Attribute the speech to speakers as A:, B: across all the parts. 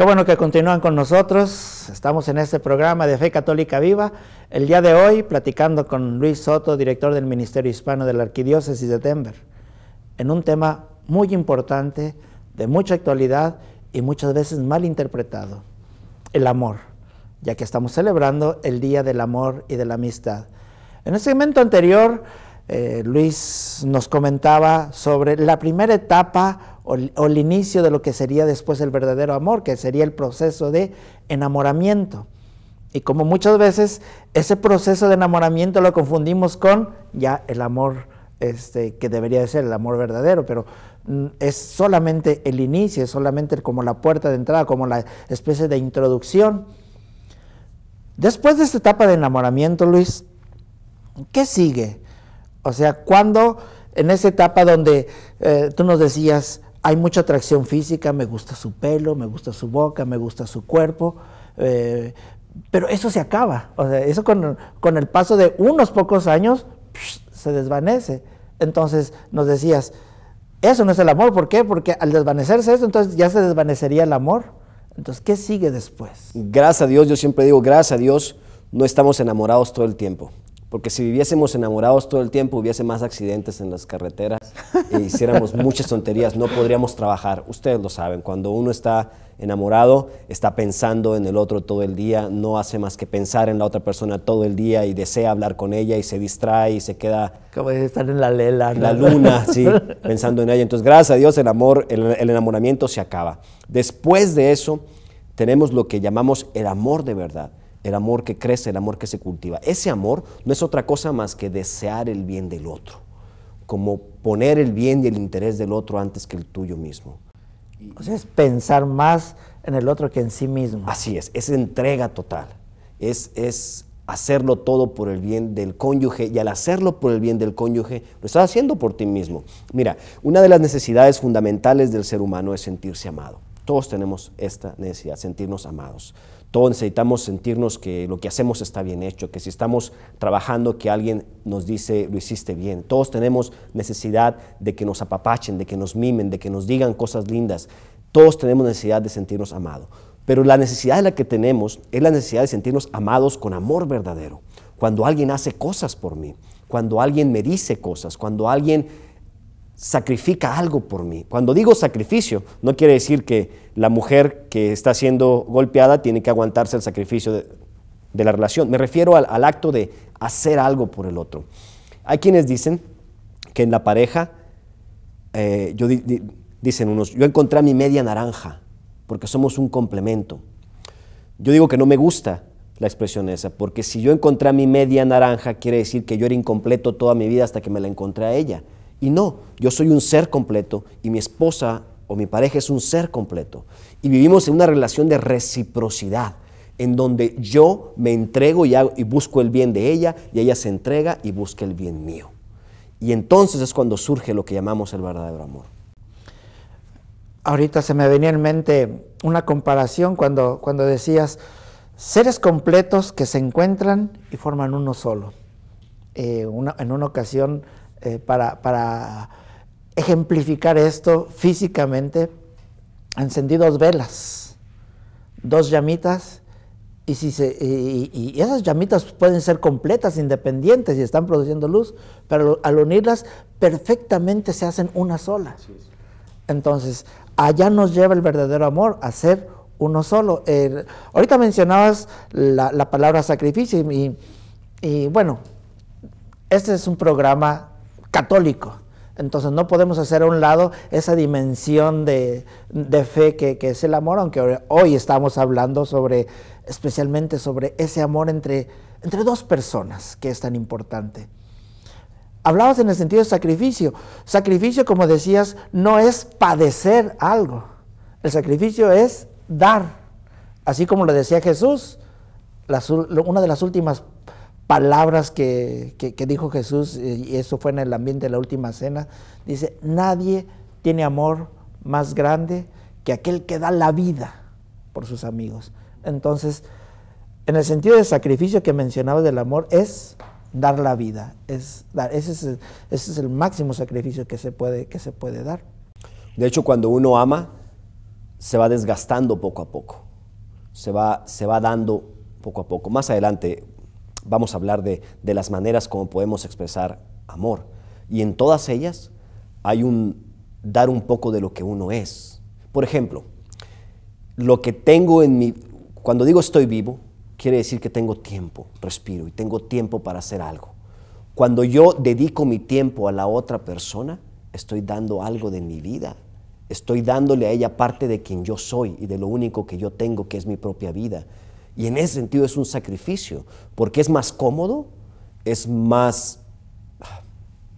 A: Qué bueno que continúan con nosotros. Estamos en este programa de Fe Católica Viva. El día de hoy platicando con Luis Soto, director del Ministerio Hispano de la Arquidiócesis de Denver, en un tema muy importante, de mucha actualidad y muchas veces mal interpretado, el amor, ya que estamos celebrando el Día del Amor y de la Amistad. En el segmento anterior eh, Luis nos comentaba sobre la primera etapa o, el inicio de lo que sería después el verdadero amor, que sería el proceso de enamoramiento. Y como muchas veces ese proceso de enamoramiento lo confundimos con ya el amor este, que debería de ser el amor verdadero, pero mm, es solamente el inicio, es solamente como la puerta de entrada, como la especie de introducción. Después de esta etapa de enamoramiento, Luis, ¿qué sigue? O sea, cuando en esa etapa donde eh, tú nos decías, hay mucha atracción física, me gusta su pelo, me gusta su boca, me gusta su cuerpo, eh, pero eso se acaba. O sea, eso con, el paso de unos pocos años se desvanece. Entonces nos decías, eso no es el amor, ¿por qué? Porque al desvanecerse eso, entonces ya se desvanecería el amor. Entonces, ¿qué sigue después?
B: Gracias a Dios, yo siempre digo, gracias a Dios, no estamos enamorados todo el tiempo. Porque si viviésemos enamorados todo el tiempo, hubiese más accidentes en las carreteras y hiciéramos muchas tonterías, no podríamos trabajar. Ustedes lo saben, cuando uno está enamorado, está pensando en el otro todo el día, no hace más que pensar en la otra persona todo el día y desea hablar con ella y se distrae y se queda... Como de estar en la la luna, sí, pensando en ella. Entonces, gracias a Dios, el amor, el enamoramiento se acaba. Después de eso, tenemos lo que llamamos el amor de verdad el amor que crece, el amor que se cultiva. Ese amor no es otra cosa más que desear el bien del otro, como poner el bien y el interés del otro antes que el tuyo mismo.
A: O sea, es pensar más en el otro que en sí mismo. Así es, es entrega
B: total, es, es hacerlo todo por el bien del cónyuge y al hacerlo por el bien del cónyuge, lo estás haciendo por ti mismo. Mira, una de las necesidades fundamentales del ser humano es sentirse amado. Todos tenemos esta necesidad, sentirnos amados. Todos necesitamos sentirnos que lo que hacemos está bien hecho, que si estamos trabajando, que alguien nos dice lo hiciste bien. Todos tenemos necesidad de que nos apapachen, de que nos mimen, de que nos digan cosas lindas. Todos tenemos necesidad de sentirnos amados. Pero la necesidad de la que tenemos es la necesidad de sentirnos amados con amor verdadero. Cuando alguien hace cosas por mí, cuando alguien me dice cosas, cuando alguien sacrifica algo por mí. Cuando digo sacrificio, no quiere decir que la mujer que está siendo golpeada tiene que aguantarse el sacrificio de, la relación. Me refiero al, acto de hacer algo por el otro. Hay quienes dicen que en la pareja, eh, dicen unos, yo encontré mi media naranja, porque somos un complemento. Yo digo que no me gusta la expresión esa, porque si yo encontré mi media naranja, quiere decir que yo era incompleto toda mi vida hasta que me la encontré a ella. Y no, yo soy un ser completo y mi esposa o mi pareja es un ser completo. Y vivimos en una relación de reciprocidad, en donde yo me entrego y, busco el bien de ella y ella se entrega y busca el bien mío.
A: Y entonces es cuando surge lo que
B: llamamos el verdadero amor.
A: Ahorita se me venía en mente una comparación cuando, cuando decías seres completos que se encuentran y forman uno solo. Eh, en una ocasión eh, para, ejemplificar esto físicamente, encendí dos velas, dos llamitas, y, si y, esas llamitas pueden ser completas, independientes, y están produciendo luz, pero al unirlas perfectamente se hacen una sola. Entonces, allá nos lleva el verdadero amor, a ser uno solo. ahorita mencionabas la, palabra sacrificio y, y bueno, este es un programa católico. Entonces no podemos hacer a un lado esa dimensión de, fe que, es el amor, aunque hoy estamos hablando sobre, especialmente sobre ese amor entre, entre dos personas que es tan importante. Hablabas en el sentido de sacrificio. Sacrificio, como decías, no es padecer algo. El sacrificio es dar. Así como lo decía Jesús, una de las últimas palabras que, dijo Jesús, eh, y eso fue en el ambiente de la última cena, dice, nadie tiene amor más grande que aquel que da la vida por sus amigos. Entonces, en el sentido de sacrificio que mencionaba del amor, es dar la vida, es dar, ese es, es el máximo sacrificio que se, puede, que se puede dar.
B: De hecho, cuando uno ama, se va desgastando poco a poco, se va, se va dando poco a poco. Más adelante vamos a hablar de, las maneras como podemos expresar amor. Y en todas ellas hay un dar un poco de lo que uno es. Por ejemplo, lo que tengo en mi... Cuando digo estoy vivo, quiere decir que tengo tiempo, respiro y tengo tiempo para hacer algo. Cuando yo dedico mi tiempo a la otra persona, estoy dando algo de mi vida. Estoy dándole a ella parte de quien yo soy y de lo único que yo tengo, que es mi propia vida. Y en ese sentido es un sacrificio, porque es más cómodo, es más ah,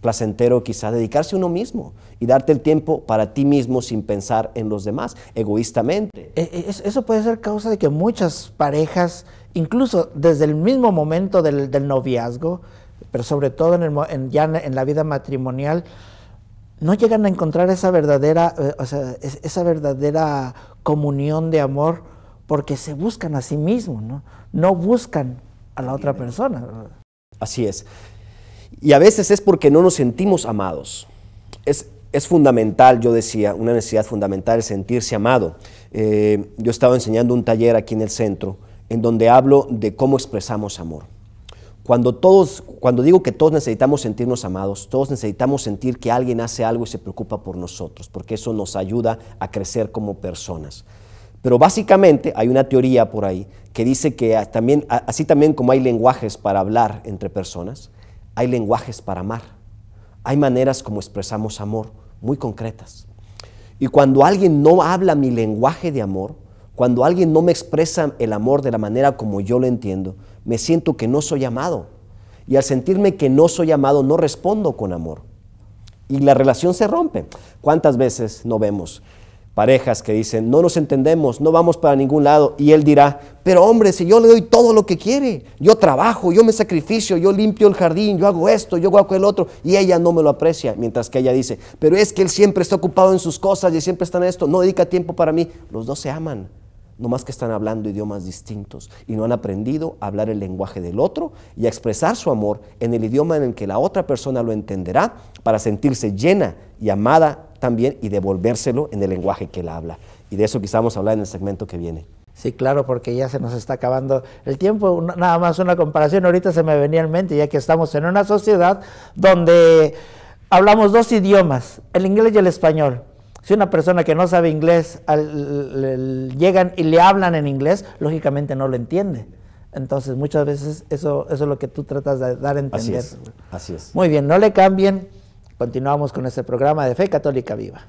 B: placentero quizá dedicarse a uno mismo y darte el tiempo para ti mismo sin pensar
A: en los demás, egoístamente. E, e, eso puede ser causa de que muchas parejas, incluso desde el mismo momento del, noviazgo, pero sobre todo en, el, en ya en la vida matrimonial, no llegan a encontrar esa verdadera, eh, o sea, esa verdadera comunión de amor porque se buscan a sí mismos, ¿no? buscan a la otra persona.
B: Así es. Y a veces es porque no nos sentimos amados. Es, fundamental, yo decía, una necesidad fundamental es sentirse amado. Eh, yo estaba enseñando un taller aquí en el centro en donde hablo de cómo expresamos amor. Cuando, todos, cuando digo que todos necesitamos sentirnos amados, todos necesitamos sentir que alguien hace algo y se preocupa por nosotros, porque eso nos ayuda a crecer como personas. Pero básicamente hay una teoría por ahí que dice que también, así también como hay lenguajes para hablar entre personas, hay lenguajes para amar. Hay maneras como expresamos amor muy concretas. Y cuando alguien no habla mi lenguaje de amor, cuando alguien no me expresa el amor de la manera como yo lo entiendo, me siento que no soy amado. Y al sentirme que no soy amado, no respondo con amor. Y la relación se rompe. ¿Cuántas veces no vemos parejas que dicen, no nos entendemos, no vamos para ningún lado. Y él dirá, pero hombre, si yo le doy todo lo que quiere, yo trabajo, yo me sacrificio, yo limpio el jardín, yo hago esto, yo hago el otro, y ella no me lo aprecia, mientras que ella dice, pero es que él siempre está ocupado en sus cosas y siempre está en esto, no dedica tiempo para mí. Los dos se aman, más que están hablando idiomas distintos y no han aprendido a hablar el lenguaje del otro y a expresar su amor en el idioma en el que la otra persona lo entenderá para sentirse llena y amada también y devolvérselo en el lenguaje
A: que él habla. Y de eso quizá vamos a hablar en el segmento que viene. Sí, claro, porque ya se nos está acabando el tiempo. Nada más una comparación, ahorita se me venía en mente, ya que estamos en una sociedad donde hablamos dos idiomas, el inglés y el español. Si una persona que no sabe inglés llegan y le hablan en inglés, lógicamente no lo entiende. Entonces, muchas veces eso, eso es lo que tú tratas de dar a entender. Así es, así es. Muy bien, no le cambien. Continuamos con este programa de Fe Católica Viva.